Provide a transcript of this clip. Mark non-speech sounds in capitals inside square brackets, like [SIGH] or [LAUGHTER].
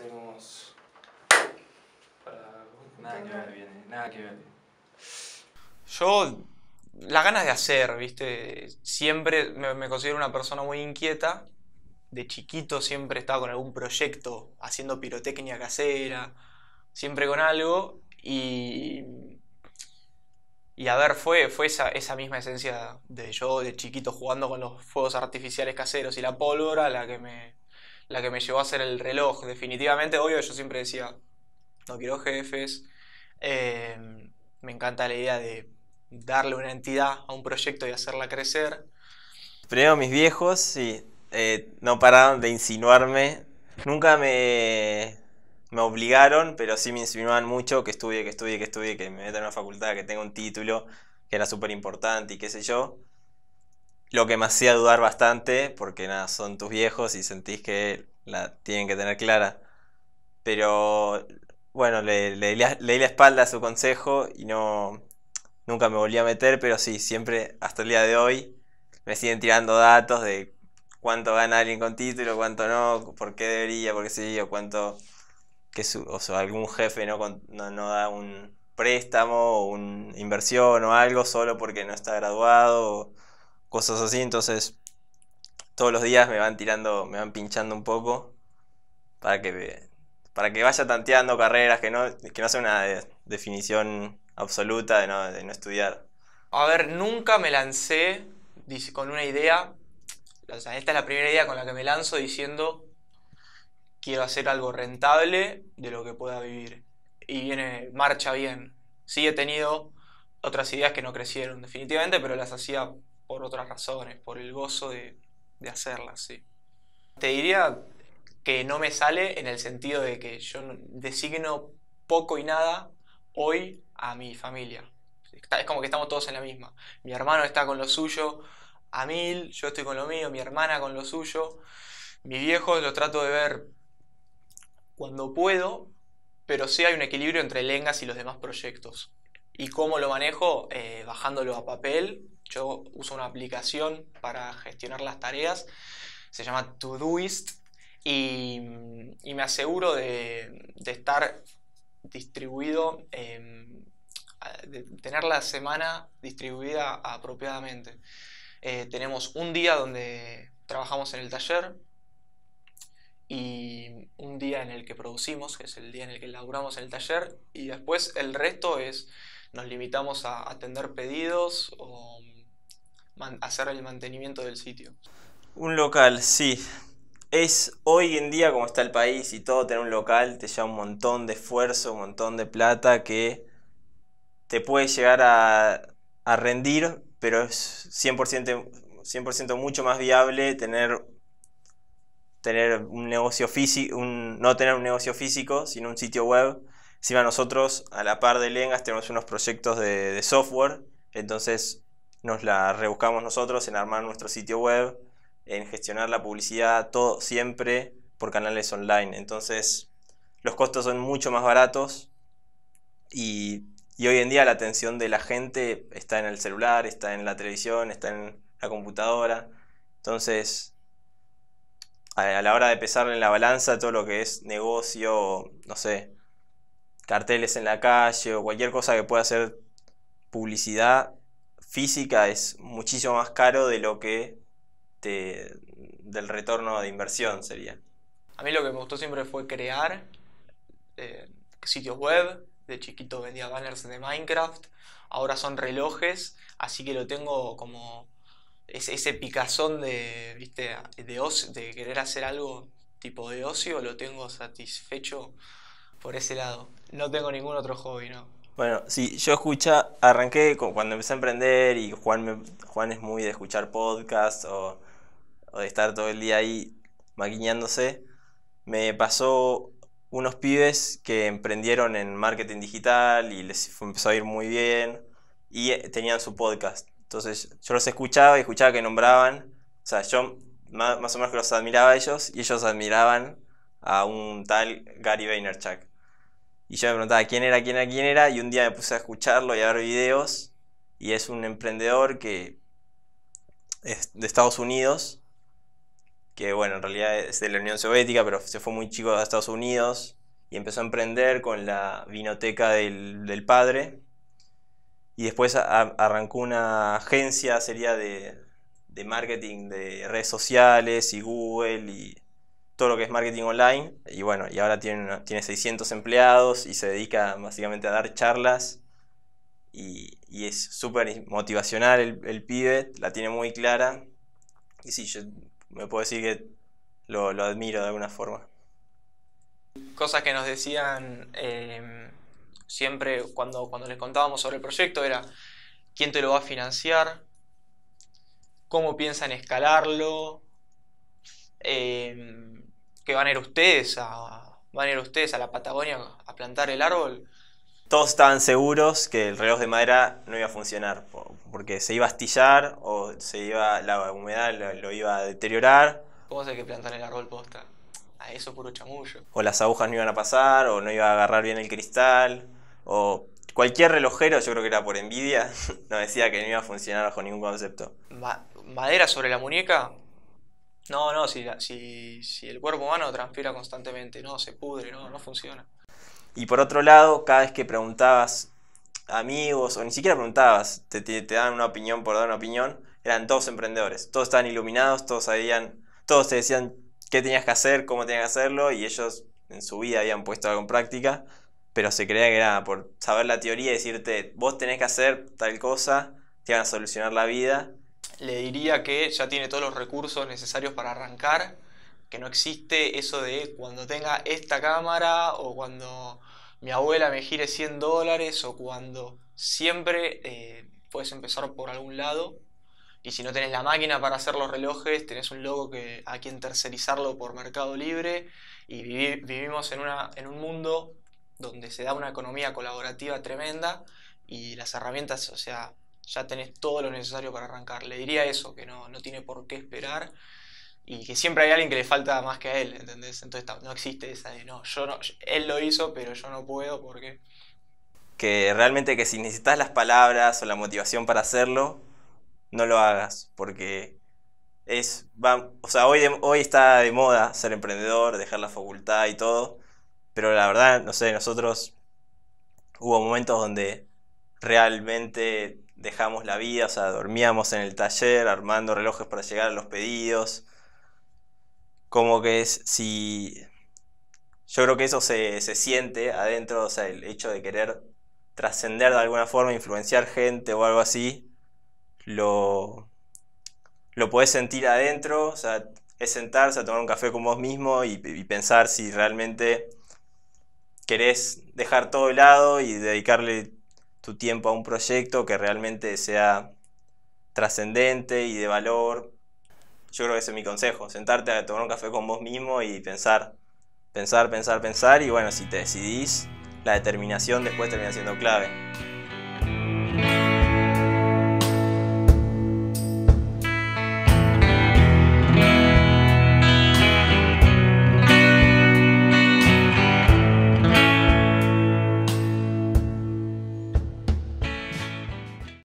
hacemos Nada que ver viene, nada que ver. Yo, las ganas de hacer, ¿viste? Siempre me, considero una persona muy inquieta. De chiquito siempre estaba con algún proyecto, haciendo pirotecnia casera, siempre con algo. Y, y a ver, fue, fue esa, misma esencia de yo de chiquito jugando con los fuegos artificiales caseros y la pólvora la que me, la que me llevó a hacer el reloj, definitivamente. Obvio, yo siempre decía, no quiero jefes. Em, me encanta la idea de darle una entidad a un proyecto y hacerla crecer. Primero mis viejos, eh, no pararon de insinuarme. Nunca me, me obligaron, pero sí me insinuaban mucho que estudie, que estudie, que estudie, que me meta en una facultad, que tenga un título, que era súper importante y qué sé yo. Lo que me hacía dudar bastante, porque nada, son tus viejos y sentís que la tienen que tener clara. Pero bueno, leí la espalda a su consejo y no nunca me volví a meter, pero sí, siempre hasta el día de hoy me siguen tirando datos de cuánto gana alguien con título, cuánto no, por qué debería, por qué sí, o cuánto que o sea, algún jefe no, no, da un préstamo o una inversión o algo solo porque no está graduado cosas así, entonces todos los días me van tirando, me van pinchando un poco para que, para que vaya tanteando carreras, que no, que no sea una definición absoluta de no, de no estudiar. A ver, nunca me lancé con una idea, o sea, esta es la primera idea con la que me lanzo diciendo quiero hacer algo rentable de lo que pueda vivir. Y viene, marcha bien. Sí he tenido otras ideas que no crecieron definitivamente, pero las hacía por otras razones, por el gozo de, de hacerlas, sí. Te diría que no me sale en el sentido de que yo designo poco y nada hoy a mi familia. Es como que estamos todos en la misma. Mi hermano está con lo suyo a mil, yo estoy con lo mío, mi hermana con lo suyo. Mi viejo lo trato de ver cuando puedo, pero sí hay un equilibrio entre Lengas y los demás proyectos. ¿Y cómo lo manejo? Eh, bajándolo a papel. Yo uso una aplicación para gestionar las tareas. Se llama Todoist. Y, me aseguro de, estar distribuido, em, de tener la semana distribuida apropiadamente. Eh, tenemos un día donde trabajamos en el taller, y un día en el que producimos, que es el día en el que laburamos en el taller, y después el resto es nos limitamos a atender pedidos o hacer el mantenimiento del sitio. Un local, sí. Es hoy en día como está el país y todo, tener un local te lleva un montón de esfuerzo, un montón de plata que te puede llegar a, a rendir, pero es 100%, 100 mucho más viable tener, tener un negocio físico, no tener un negocio físico, sino un sitio web Encima nosotros, a la par de Lengas, tenemos unos proyectos de, software, entonces nos la rebuscamos nosotros en armar nuestro sitio web, en gestionar la publicidad, todo siempre por canales online. Entonces los costos son mucho más baratos y, y hoy en día la atención de la gente está en el celular, está en la televisión, está en la computadora. Entonces a, la hora de pesar en la balanza todo lo que es negocio, no sé, carteles en la calle o cualquier cosa que pueda hacer publicidad física es muchísimo más caro de lo que te, del retorno de inversión sería. A mí lo que me gustó siempre fue crear eh, sitios web. De chiquito vendía banners de Minecraft. Ahora son relojes, así que lo tengo como ese, ese picazón de, ¿viste? De, de querer hacer algo tipo de ocio, lo tengo satisfecho por ese lado. No tengo ningún otro hobby, ¿no? Bueno, sí, yo escucha, arranqué cuando empecé a emprender y Juan, Juan es muy de escuchar podcasts o, de estar todo el día ahí maquiñándose. Me pasó unos pibes que emprendieron en marketing digital y les empezó a ir muy bien y eh, tenían su podcast. Entonces yo los escuchaba y escuchaba que nombraban, o sea, yo más, o menos los admiraba a ellos y ellos admiraban a un tal Gary Vaynerchuk. Y yo me preguntaba quién era, quién era, quién era, y un día me puse a escucharlo y a ver videos, y es un emprendedor que es de Estados Unidos, que bueno, en realidad es de la Unión Soviética, pero se fue muy chico a Estados Unidos y empezó a emprender con la vinoteca del, padre. Y después arrancó una agencia, sería de, de marketing de redes sociales y Google y todo lo que es marketing online y bueno, y ahora tiene, tiene 600 empleados y se dedica básicamente a dar charlas y, es súper motivacional el, pibe, la tiene muy clara y sí, yo me puedo decir que lo, admiro de alguna forma. Cosas que nos decían em, siempre cuando, cuando les contábamos sobre el proyecto era quién te lo va a financiar, cómo piensan escalarlo, em, que van a ir ustedes a, van ir ustedes a la Patagonia a plantar el árbol? Todos estaban seguros que el reloj de madera no iba a funcionar, porque se iba a astillar o se iba, la humedad lo, iba a deteriorar. ¿Cómo se que plantar el árbol posta? A eso puro chamullo. O las agujas no iban a pasar, o no iba a agarrar bien el cristal, o cualquier relojero, yo creo que era por envidia, [LAUGHS] nos decía que no iba a funcionar bajo ningún concepto. ¿Madera sobre la muñeca? No, no, si, si, si el cuerpo humano transpira constantemente, no, se pudre, no, no funciona. Y por otro lado, cada vez que preguntabas a amigos, o ni siquiera preguntabas, te, te, dan una opinión por dar una opinión, eran todos emprendedores, todos estaban iluminados, todos sabían, todos te decían qué tenías que hacer, cómo tenías que hacerlo, y ellos en su vida habían puesto algo en práctica, pero se creía que era por saber la teoría y decirte, vos tenés que hacer tal cosa, te van a solucionar la vida, le diría que ya tiene todos los recursos necesarios para arrancar, que no existe eso de cuando tenga esta cámara o cuando mi abuela me gire 100 dólares o cuando siempre eh, puedes empezar por algún lado y si no tenés la máquina para hacer los relojes, tenés un logo que, a quien tercerizarlo por Mercado Libre y vivimos en, una, en un mundo donde se da una economía colaborativa tremenda y las herramientas, o sea, ya tenés todo lo necesario para arrancar. Le diría eso, que no, tiene por qué esperar y que siempre hay alguien que le falta más que a él, ¿entendés? Entonces no existe esa de, no, yo no, él lo hizo, pero yo no puedo porque... Que realmente que si necesitas las palabras o la motivación para hacerlo, no lo hagas, porque es, o sea, hoy, hoy está de moda ser emprendedor, dejar la facultad y todo, pero la verdad, no sé, nosotros hubo momentos donde realmente dejamos la vida, o sea, dormíamos en el taller armando relojes para llegar a los pedidos. Como que es si... Yo creo que eso se, siente adentro, o sea, el hecho de querer trascender de alguna forma, influenciar gente o algo así, lo, lo podés sentir adentro, o sea, es sentarse a tomar un café con vos mismo y, y pensar si realmente querés dejar todo de lado y dedicarle tu tiempo a un proyecto que realmente sea trascendente y de valor. Yo creo que ese es mi consejo, sentarte a tomar un café con vos mismo y pensar, pensar, pensar, pensar y bueno, si te decidís, la determinación después termina siendo clave.